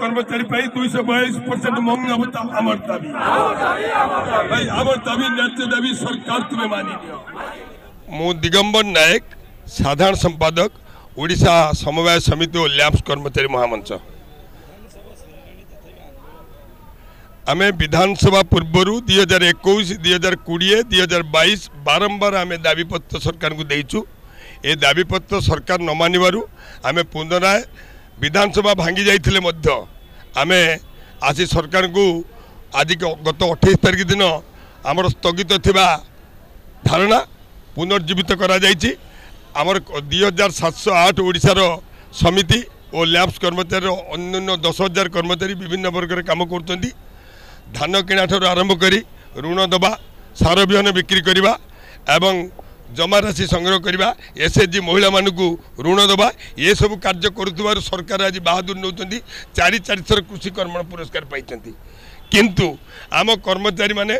કર્મચારી પાસે બાવીસ परसेंट मांगना होता अमर दाबी भाई अमर दाबी नेत्र दाबी सरकार तुम्हें मानी मु दिगंबर नायक साधारण संपादक ओडा समवाय समिति और लैब्स कर्मचारी महामंच आम विधानसभा पूर्वर दुई हजार एक दुई हजार कोड़े दुई हजार बैस बारंबार आम दाबीपत्र सरकार को देचु ए दाबीपत्र सरकार न मानवर आम पुनराय ବିଧାନସଭା ଭାଙ୍ଗି ଯାଇଥିଲେ ମଧ୍ୟ ଆମେ ଆସି ସରକାରଙ୍କୁ ଆଜି ଗତ ଅଠେଇଶ ତାରିଖ ଦିନ ଆମର ସ୍ଥଗିତ ଥିବା ଧାରଣା ପୁନର୍ଜୀବିତ କରାଯାଇଛି ଆମର ଦୁଇ ହଜାର ସାତଶହ ଆଠ ଓଡ଼ିଶାର ସମିତି ଓ ଲ୍ୟାବ୍ସ କର୍ମଚାରୀର ଅନ୍ୟାନ୍ୟ ଦଶ ହଜାର କର୍ମଚାରୀ ବିଭିନ୍ନ ବର୍ଗରେ କାମ କରୁଛନ୍ତି ଧାନ କିଣାଠାରୁ ଆରମ୍ଭ କରି ଋଣ ଦେବା ସାର ବିହନ ବିକ୍ରି କରିବା ଏବଂ ଜମାରାଶି ସଂଗ୍ରହ କରିବା ଏସ୍ ଏଚ୍ ଜି ମହିଳାମାନଙ୍କୁ ଋଣ ଦେବା ଏସବୁ କାର୍ଯ୍ୟ କରୁଥିବାରୁ ସରକାର ଆଜି ବାହାଦୁର ନେଉଛନ୍ତି ଚାରି ଚାରିଥର କୃଷି କର୍ମଣ ପୁରସ୍କାର ପାଇଛନ୍ତି କିନ୍ତୁ ଆମ କର୍ମଚାରୀମାନେ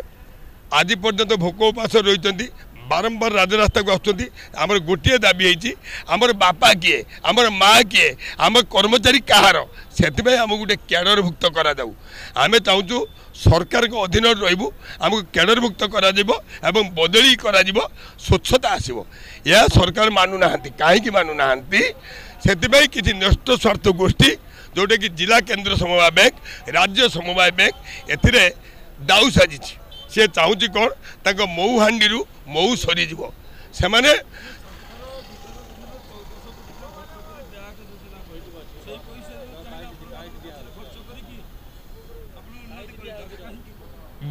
ଆଜି ପର୍ଯ୍ୟନ୍ତ ଭୋକ ଉପାସ ରହିଛନ୍ତି ବାରମ୍ବାର ରାଜରାସ୍ତାକୁ ଆସୁଛନ୍ତି ଆମର ଗୋଟିଏ ଦାବି ହେଇଛି ଆମର ବାପା କିଏ ଆମର ମା କିଏ ଆମ କର୍ମଚାରୀ କାହାର ସେଥିପାଇଁ ଆମକୁ ଗୋଟେ କ୍ୟାଡ଼ରଭୁକ୍ତ କରାଯାଉ ଆମେ ଚାହୁଁଛୁ ସରକାରଙ୍କ ଅଧୀନରେ ରହିବୁ ଆମକୁ କ୍ୟାଡ଼ରଭୁକ୍ତ କରାଯିବ ଏବଂ ବଦଳି କରାଯିବ ସ୍ୱଚ୍ଛତା ଆସିବ ଏହା ସରକାର ମାନୁନାହାନ୍ତି କାହିଁକି ମାନୁନାହାନ୍ତି ସେଥିପାଇଁ କିଛି ନ୍ୟସ୍ତ ସ୍ୱାର୍ଥ ଗୋଷ୍ଠୀ ଯେଉଁଟାକି ଜିଲ୍ଲା କେନ୍ଦ୍ର ସମବାୟ ବ୍ୟାଙ୍କ ରାଜ୍ୟ ସମବାୟ ବ୍ୟାଙ୍କ ଏଥିରେ ଦାଉ ସାଜିଛି সে চাহুছি কোণ তাঙ্ক মৌ হাণ্ডি মৌ সরি যাব সে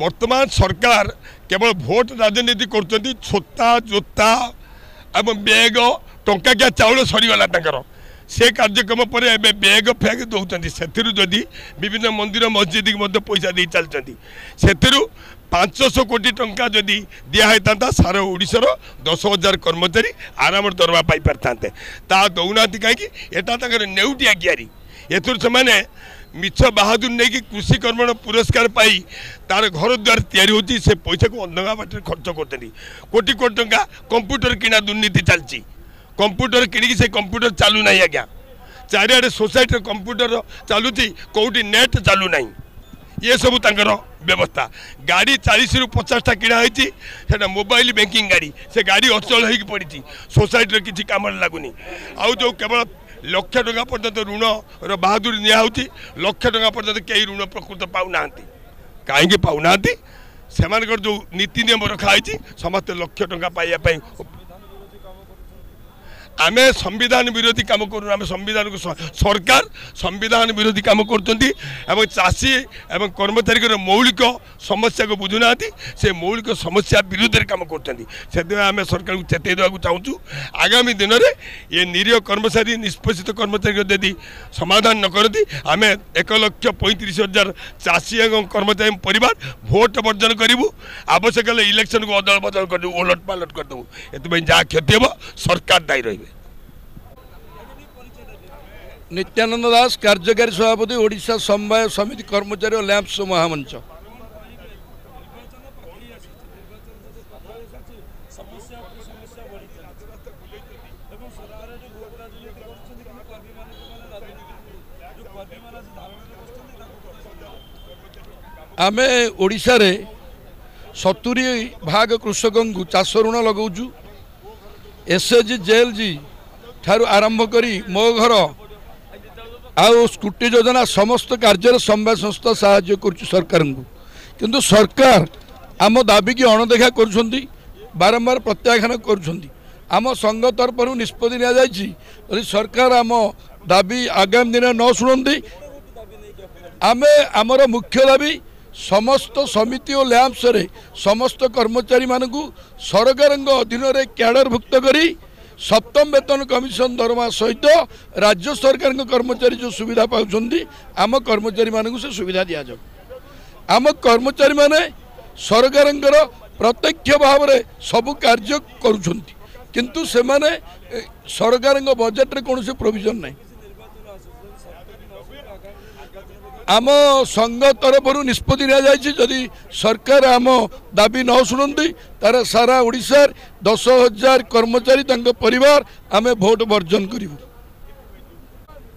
বর্তমান সরকার কেবল ভোট রাজনীতি করছেন ছোতা জোতা এবং ব্যাগ টঙ্কাকিয়া চাউল সরিগলা তাঁর সে কার্যক্রম পরে এবে ব্যাগ ফ্যাগ দৌঁচ সেথিরু যদি বিভিন্ন মন্দির মসজিদকে পয়সা দিয়ে চালছেন সেথিরু ପାଞ୍ଚଶହ କୋଟି ଟଙ୍କା ଯଦି ଦିଆହେଇଥାନ୍ତା ସାରା ଓଡ଼ିଶାର ଦଶ ହଜାର କର୍ମଚାରୀ ଆରାମରେ ଦରମା ପାଇପାରିଥାନ୍ତେ ତାହା ଦେଉନାହାନ୍ତି କାହିଁକି ଏଟା ତାଙ୍କର ନେଉଟିଆ କିଆରି ଏଥିରୁ ସେମାନେ ମିଛ ବାହାଦୁର ନେଇକି କୃଷି କର୍ମଣ ପୁରସ୍କାର ପାଇ ତାର ଘର ଦ୍ୱାର ତିଆରି ହେଉଛି ସେ ପଇସାକୁ ଅନ୍ଧଙ୍ଗା ବାଟରେ ଖର୍ଚ୍ଚ କରୁଛନ୍ତି କୋଟି କୋଟି ଟଙ୍କା କମ୍ପ୍ୟୁଟର କିଣା ଦୁର୍ନୀତି ଚାଲିଛି କମ୍ପ୍ୟୁଟର କିଣିକି ସେ କମ୍ପ୍ୟୁଟର ଚାଲୁନାହିଁ ଆଜ୍ଞା ଚାରିଆଡ଼େ ସୋସାଇଟିର କମ୍ପ୍ୟୁଟର ଚାଲୁଛି କେଉଁଠି ନେଟ୍ ଚାଲୁନାହିଁ ଏସବୁ ତାଙ୍କର ବ୍ୟବସ୍ଥା ଗାଡ଼ି ଚାଳିଶରୁ ପଚାଶଟା କିଣା ହେଇଛି ସେଟା ମୋବାଇଲ ବ୍ୟାଙ୍କିଂ ଗାଡ଼ି ସେ ଗାଡ଼ି ଅଚଳ ହେଇକି ପଡ଼ିଛି ସୋସାଇଟିର କିଛି କାମରେ ଲାଗୁନି ଆଉ ଯେଉଁ କେବଳ ଲକ୍ଷ ଟଙ୍କା ପର୍ଯ୍ୟନ୍ତ ଋଣର ବାହାଦୁରୀ ନିଆହେଉଛି ଲକ୍ଷ ଟଙ୍କା ପର୍ଯ୍ୟନ୍ତ କେହି ଋଣ ପ୍ରକୃତ ପାଉନାହାନ୍ତି କାହିଁକି ପାଉନାହାନ୍ତି ସେମାନଙ୍କର ଯେଉଁ ନୀତି ନିୟମ ରଖାହେଇଛି ସମସ୍ତେ ଲକ୍ଷ ଟଙ୍କା ପାଇବା ପାଇଁ आमे संविधान विरोधी काम अब सम्विधान सरकार संविधान विरोधी काम गर्ुन चासी एवं कर्मचारी मौलिक समस्याको बुझुँदै सौलिक समस्या विरुद्धले काम गर्ुन सबै आमे सरकार चेती देवको चाहछु आगामी दिन ये निरीह कर्मचारी निष्पक्षित कर्मचारी यदि सम नाम एकलक्ष पैँतिस हजार चासी एवं कर्मचारी पार भोट बर्जन गरौँ आवश्यक इलेक्शन को अदल बदल गरिदिउँ ओलट पालट गरिदेऊतिहा क्षति हो सरकार दायी रहे ନିତ୍ୟାନନ୍ଦ ଦାସ କାର୍ଯ୍ୟକାରୀ ସଭାପତି ଓଡ଼ିଶା ସମବାୟ ସମିତି କର୍ମଚାରୀ ଓ ଲ୍ୟାମ୍ପସ ମହାମଞ୍ଚ ଆମେ ଓଡ଼ିଶାରେ ସତୁରୀ ଭାଗ କୃଷକଙ୍କୁ ଚାଷ ଋଣ ଲଗାଉଛୁ ଏସ୍ଏଚ୍ ଜି ଜେଏଲ୍ ଜି ଠାରୁ ଆରମ୍ଭ କରି ମୋ ଘର ଆଉ ସ୍କୁଟି ଯୋଜନା ସମସ୍ତ କାର୍ଯ୍ୟରେ ସମବାୟ ସଂସ୍ଥା ସାହାଯ୍ୟ କରୁଛି ସରକାରଙ୍କୁ କିନ୍ତୁ ସରକାର ଆମ ଦାବିକି ଅଣଦେଖା କରୁଛନ୍ତି ବାରମ୍ବାର ପ୍ରତ୍ୟାଖ୍ୟାନ କରୁଛନ୍ତି ଆମ ସଂଘ ତରଫରୁ ନିଷ୍ପତ୍ତି ନିଆଯାଇଛି ଯଦି ସରକାର ଆମ ଦାବି ଆଗାମୀ ଦିନରେ ନ ଶୁଣନ୍ତି ଆମେ ଆମର ମୁଖ୍ୟ ଦାବି ସମସ୍ତ ସମିତି ଓ ଲ୍ୟାମ୍ପସରେ ସମସ୍ତ କର୍ମଚାରୀମାନଙ୍କୁ ସରକାରଙ୍କ ଅଧୀନରେ କ୍ୟାଡ଼ରଭୁକ୍ତ କରି সপ্তম বেতন কমিশন দরমা সহিত রাজ্য সরকার কর্মচারী যে সুবিধা পাচ্ছেন আম কর্মচারী মানুষ সে সুবিধা দিয়া যাও আম কর্মচারী মানে সরকার প্রত্যক্ষ ভাবে সবু কার্য করছেন কিন্তু সেমানে সরকার বজেটরে কোণী প্রোভিজন নাই ଆମ ସଂଘ ତରଫରୁ ନିଷ୍ପତ୍ତି ନିଆଯାଇଛି ଯଦି ସରକାର ଆମ ଦାବି ନ ଶୁଣନ୍ତି ତାର ସାରା ଓଡ଼ିଶାର ଦଶ ହଜାର କର୍ମଚାରୀ ତାଙ୍କ ପରିବାର ଆମେ ଭୋଟ ବର୍ଜନ କରିବୁ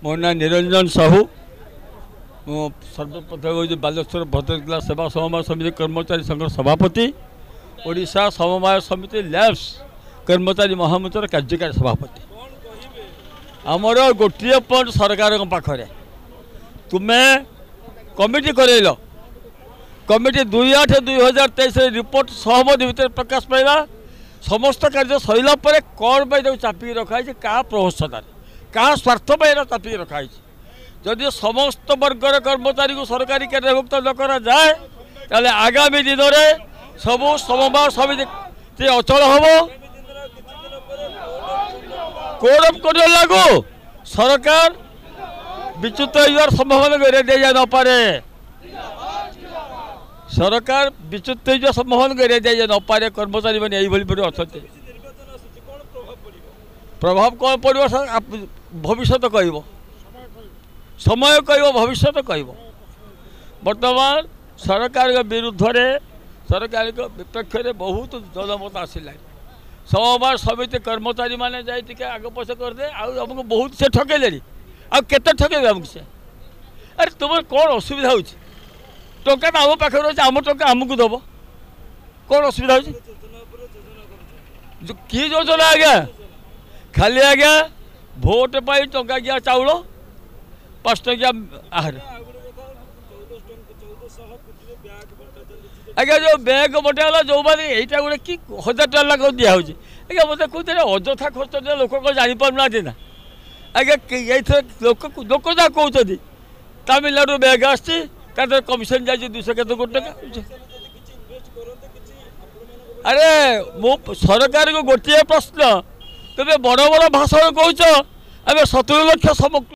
ମୋ ନାଁ ନିରଞ୍ଜନ ସାହୁ ମୁଁ ସର୍ବପ୍ରଥମେ ହେଉଛି ବାଲେଶ୍ୱର ଭଦ୍ରକ ଜିଲ୍ଲା ସେବା ସମବାୟ ସମିତି କର୍ମଚାରୀ ସଂଘର ସଭାପତି ଓଡ଼ିଶା ସମବାୟ ସମିତି ଲ୍ୟାବ୍ସ କର୍ମଚାରୀ ମହାମଞ୍ଚର କାର୍ଯ୍ୟକାରୀ ସଭାପତି ଆମର ଗୋଟିଏ ପଏଣ୍ଟ ସରକାରଙ୍କ ପାଖରେ ତୁମେ কমিটি করাইল কমিটি দুই আঠ দুই হাজার তেইশের রিপোর্ট সহমতি ভিতরে প্রকাশ পাইলা সমস্ত কার্য সরিলা পরে কণ পাই তাকে চাপিকি রখা হয়েছে কাহা প্রহসনার কাহা স্বার্থ পাই এটা চাপিকি রখা হয়েছে যদি সমস্ত বর্গর কর্মচারী সরকারি কেন্দ্রভুক্ত ন করা যায় তাহলে আগামী দিনরে সবু সমবায় সমিতি অচল হব কোড অফ লাগু সরকার বিচ্যুত হওয়ার সম্ভাবনা করে দেওয়া যেন পারে সরকার বিচ্যুত হওয়ার সম্ভাবনা করে দেওয়া যেন পারে কর্মচারী মানে এইভাবে ভাবে অনেক প্রভাব কম পড়ব ভবিষ্যৎ কহব সময় কহব ভবিষ্যৎ কহব বর্তমান সরকার বিরুদ্ধে সরকার বিপক্ষে বহুত জনমত আসলে সমবাদ সমিতি কর্মচারী মানে যাই টিকি আগ পছ করে আমাকে বহুত সে ঠকেলে ଆଉ କେତେ ଠକେଇବେ ଆମକୁ ସେ ଆରେ ତୁମର କ'ଣ ଅସୁବିଧା ହେଉଛି ଟଙ୍କାଟା ଆମ ପାଖରେ ରହୁଛି ଆମ ଟଙ୍କା ଆମକୁ ଦେବ କ'ଣ ଅସୁବିଧା ହେଉଛି କି ଯୋଜନା ଆଜ୍ଞା ଖାଲି ଆଜ୍ଞା ଭୋଟ ପାଇଁ ଟଙ୍କାକିଆ ଚାଉଳ ପାଞ୍ଚ ଟଙ୍କିଆ ଆହାର ଆଜ୍ଞା ଯେଉଁ ବ୍ୟାଗ୍ ବଣ୍ଟାଗଲା ଯେଉଁମାନେ ଏଇଟା ଗୋଟେ କି ହଜାର ଟଙ୍କା ଲାଖ ଦିଆହେଉଛି ଆଜ୍ଞା ମୋତେ କହୁଥିଲେ ଅଯଥା ଖର୍ଚ୍ଚ ଲୋକ କ'ଣ ଜାଣିପାରୁନାହାନ୍ତି ନା ଆଜ୍ଞା ଏଇଥର ଲୋକ ଲୋକ ଯାହା କହୁଛନ୍ତି ତାମିଲନାଡ଼ୁ ବ୍ୟାଗ୍ ଆସିଛି ତା ଦେହରେ କମିଶନ ଯାଇଛି ଦୁଇଶହ କେତେ କୋଟି ଟଙ୍କା ଆରେ ମୁଁ ସରକାରଙ୍କୁ ଗୋଟିଏ ପ୍ରଶ୍ନ ତୁମେ ବଡ଼ ବଡ଼ ଭାଷଣ କହୁଛ ଆମେ ସତୁରି ଲକ୍ଷ ସମ